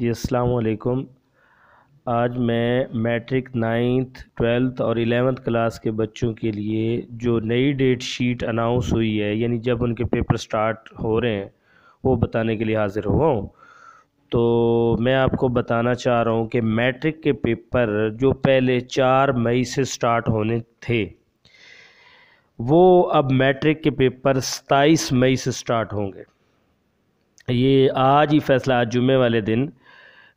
जी असलकुम आज मैं मैट्रिक नाइन्थ ट्वेल्थ और एलेवेंथ क्लास के बच्चों के लिए जो नई डेट शीट अनाउंस हुई है यानी जब उनके पेपर स्टार्ट हो रहे हैं वो बताने के लिए हाज़िर हुआ हूँ तो मैं आपको बताना चाह रहा हूँ कि मैट्रिक के पेपर जो पहले चार मई से स्टार्ट होने थे वो अब मैट्रिक के पेपर सताईस मई से स्टार्ट होंगे ये आज ही फैसला आज जुमे वाले दिन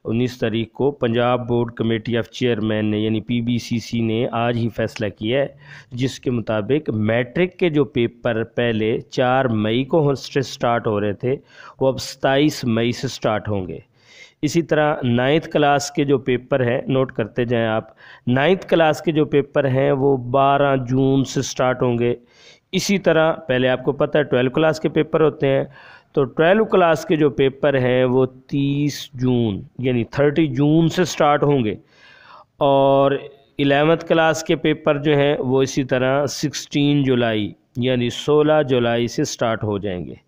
19 तारीख को Punjab board committee of chairman ने यानी पीबीसीसी ने आज ही फैसला किया है जिसके मुताबिक मैट्रिक के जो पेपर पहले 4 मई को स्टार्ट हो रहे थे वो अब 27 मई से स्टार्ट होंगे इसी तरह नाइन्थ क्लास के जो पेपर हैं नोट करते जाएं आप नाइन्थ क्लास के जो पेपर हैं वो 12 जून से स्टार्ट होंगे इसी तरह पहले आपको पता है ट्वेल्व क्लास के पेपर होते हैं तो ट्वेल्व क्लास के जो पेपर हैं वो तीस जून यानी थर्टी जून से स्टार्ट होंगे और एलेवंथ क्लास के पेपर जो हैं वो इसी तरह सिक्सटीन जुलाई यानी सोलह जुलाई से स्टार्ट हो जाएंगे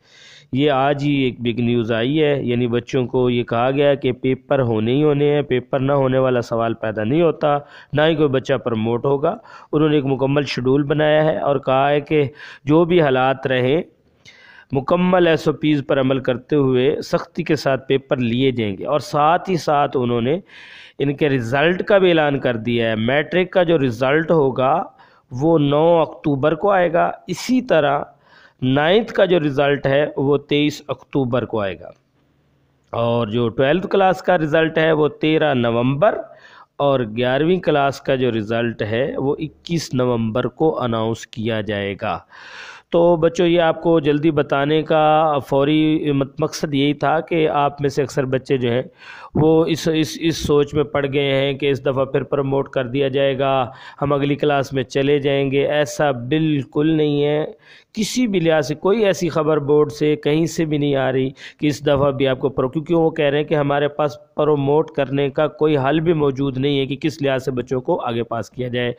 ये आज ही एक बिग न्यूज़ आई है यानी बच्चों को ये कहा गया है कि पेपर होने ही होने हैं पेपर ना होने वाला सवाल पैदा नहीं होता ना ही कोई बच्चा प्रमोट होगा उन्होंने एक मुकम्मल शेड्यूल बनाया है और कहा है कि जो भी हालात रहें मुकम्मल एस ओ पीज़ पर अमल करते हुए सख्ती के साथ पेपर लिए जाएंगे और साथ ही साथ उन्होंने इनके रिज़ल्ट का भी ऐलान कर दिया है मैट्रिक का जो रिज़ल्ट होगा वो 9 अक्टूबर को आएगा इसी तरह नाइन्थ का जो रिज़ल्ट है वो 23 अक्टूबर को आएगा और जो ट्वेल्थ क्लास का रिज़ल्ट है वो 13 नवंबर और ग्यारहवीं क्लास का जो रिज़ल्ट है वो 21 नवंबर को अनाउंस किया जाएगा तो बच्चों ये आपको जल्दी बताने का फौरी मकसद यही था कि आप में से अक्सर बच्चे जो हैं वो इस इस इस सोच में पड़ गए हैं कि इस दफ़ा फिर प्रमोट कर दिया जाएगा हम अगली क्लास में चले जाएंगे ऐसा बिल्कुल नहीं है किसी भी लिहाज से कोई ऐसी ख़बर बोर्ड से कहीं से भी नहीं आ रही कि इस दफ़ा भी आपको प्रो क्योंकि वो कह रहे हैं कि हमारे पास प्रोमोट करने का कोई हल भी मौजूद नहीं है कि किस लिहाज से बच्चों को आगे पास किया जाए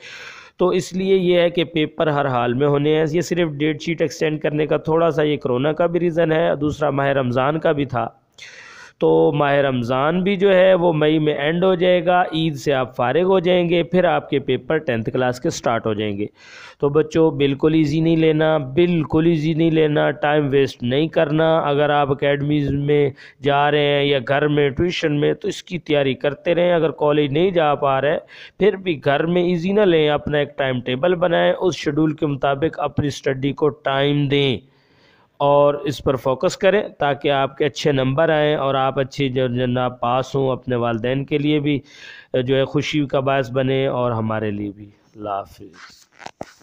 तो इसलिए ये है कि पेपर हर हाल में होने हैं ये सिर्फ डेट शीट एक्सटेंड करने का थोड़ा सा ये कोरोना का भी रीज़न है दूसरा माह रमज़ान का भी था तो माह रमज़ान भी जो है वो मई में एंड हो जाएगा ईद से आप फारग हो जाएंगे फिर आपके पेपर टेंथ क्लास के स्टार्ट हो जाएंगे तो बच्चों बिल्कुल ईजी नहीं लेना बिल्कुल ईजी नहीं लेना टाइम वेस्ट नहीं करना अगर आप अकेडमीज़ में जा रहे हैं या घर में ट्यूशन में तो इसकी तैयारी करते रहें अगर कॉलेज नहीं जा पा रहे फिर भी घर में ईजी ना लें अपना एक टाइम टेबल बनाएँ उस शेड्यूल के मुताबिक अपनी स्टडी को टाइम दें और इस पर फोकस करें ताकि आपके अच्छे नंबर आएँ और आप अच्छी जो जनाब पास हों अपने वालदेन के लिए भी जो है खुशी का बायस बने और हमारे लिए भी लाफिज़